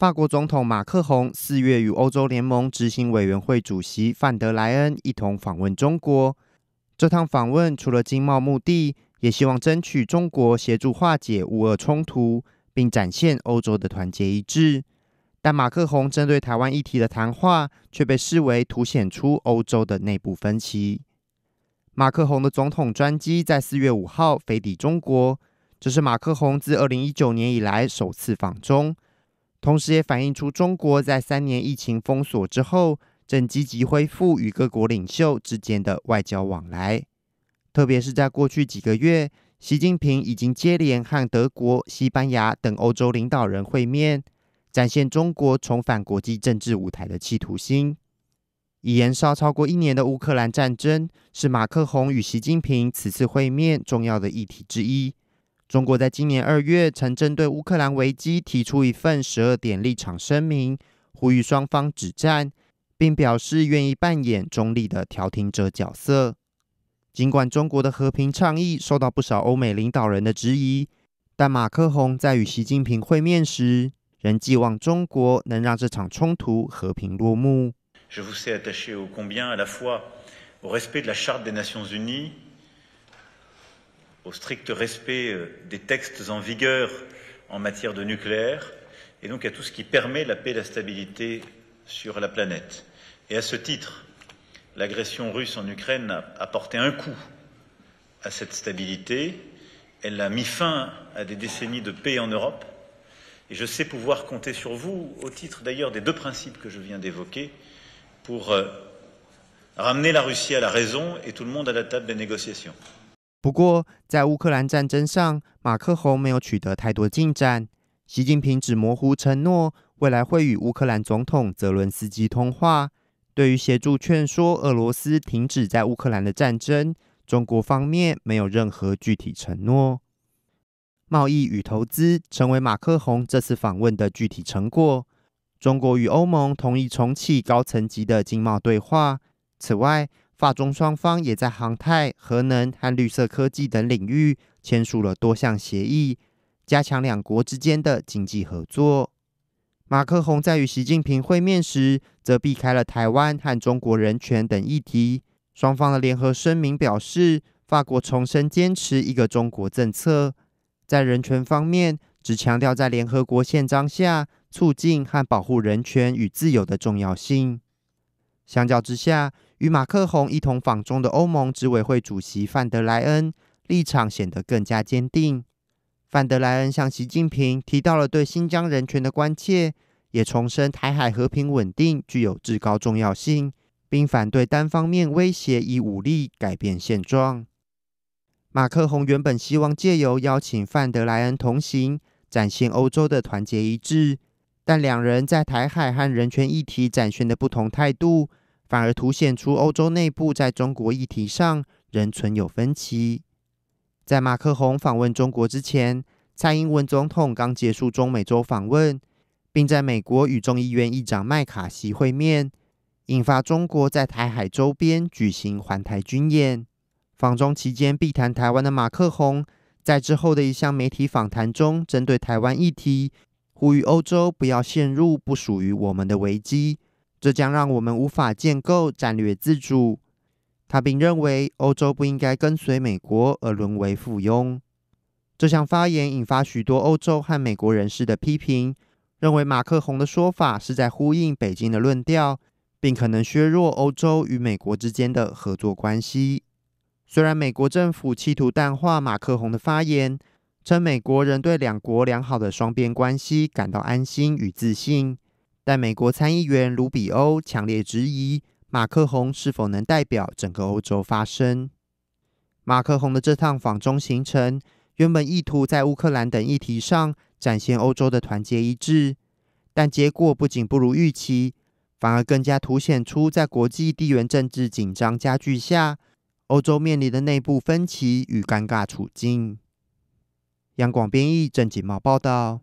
法国总统马克宏四月与欧洲联盟执行委员会主席范德莱恩一同访问中国。这趟访问除了经贸目的，也希望争取中国协助化解乌俄冲突，并展现欧洲的团结一致。但马克宏针对台湾议题的谈话，却被视为凸显出欧洲的内部分歧。马克宏的总统专机在四月五号飞抵中国，这是马克宏自二零一九年以来首次访中。同时，也反映出中国在三年疫情封锁之后，正积极恢复与各国领袖之间的外交往来。特别是在过去几个月，习近平已经接连和德国、西班牙等欧洲领导人会面，展现中国重返国际政治舞台的企图心。以燃烧超过一年的乌克兰战争，是马克宏与习近平此次会面重要的议题之一。中国在今年二月曾针对乌克兰危机提出一份十二点立场声明，呼吁双方止战，并表示愿意扮演中立的调停者角色。尽管中国的和平倡议受到不少欧美领导人的质疑，但马克宏在与习近平会面时仍寄望中国能让这场冲突和平落幕。au strict respect euh, des textes en vigueur en matière de nucléaire et donc à tout ce qui permet la paix et la stabilité sur la planète. Et à ce titre, l'agression russe en Ukraine a porté un coup à cette stabilité, elle a mis fin à des décennies de paix en Europe, et je sais pouvoir compter sur vous, au titre d'ailleurs des deux principes que je viens d'évoquer, pour euh, ramener la Russie à la raison et tout le monde à la table des négociations. 不过，在乌克兰战争上，马克宏没有取得太多进展。习近平只模糊承诺未来会与乌克兰总统泽伦斯基通话。对于协助劝说俄罗斯停止在乌克兰的战争，中国方面没有任何具体承诺。贸易与投资成为马克宏这次访问的具体成果。中国与欧盟同意重启高层级的经贸对话。此外，法中双方也在航太、核能和绿色科技等领域签署了多项协议，加强两国之间的经济合作。马克宏在与习近平会面时，则避开了台湾和中国人权等议题。双方的联合声明表示，法国重申坚持一个中国政策，在人权方面只强调在联合国宪章下促进和保护人权与自由的重要性。相较之下，与马克宏一同访中的欧盟执委会主席范德莱恩立场显得更加坚定。范德莱恩向习近平提到了对新疆人权的关切，也重申台海和平稳定具有至高重要性，并反对单方面威胁以武力改变现状。马克宏原本希望借由邀请范德莱恩同行，展现欧洲的团结一致，但两人在台海和人权议题展现的不同态度。反而凸显出欧洲内部在中国议题上仍存有分歧。在马克宏访问中国之前，蔡英文总统刚结束中美洲访问，并在美国与众议院议长麦卡锡会面，引发中国在台海周边举行环台军演。访中期间必谈台湾的马克宏，在之后的一项媒体访谈中，针对台湾议题，呼吁欧洲不要陷入不属于我们的危机。这将让我们无法建构战略自主。他并认为，欧洲不应该跟随美国而沦为附庸。这项发言引发许多欧洲和美国人士的批评，认为马克宏的说法是在呼应北京的论调，并可能削弱欧洲与美国之间的合作关系。虽然美国政府企图淡化马克宏的发言，称美国人对两国良好的双边关系感到安心与自信。但美国参议员卢比欧强烈质疑马克宏是否能代表整个欧洲发声。马克宏的这趟访中行程，原本意图在乌克兰等议题上展现欧洲的团结一致，但结果不仅不如预期，反而更加凸显出在国际地缘政治紧张加剧下，欧洲面临的内部分歧与尴尬处境。杨广编译，郑锦茂报道。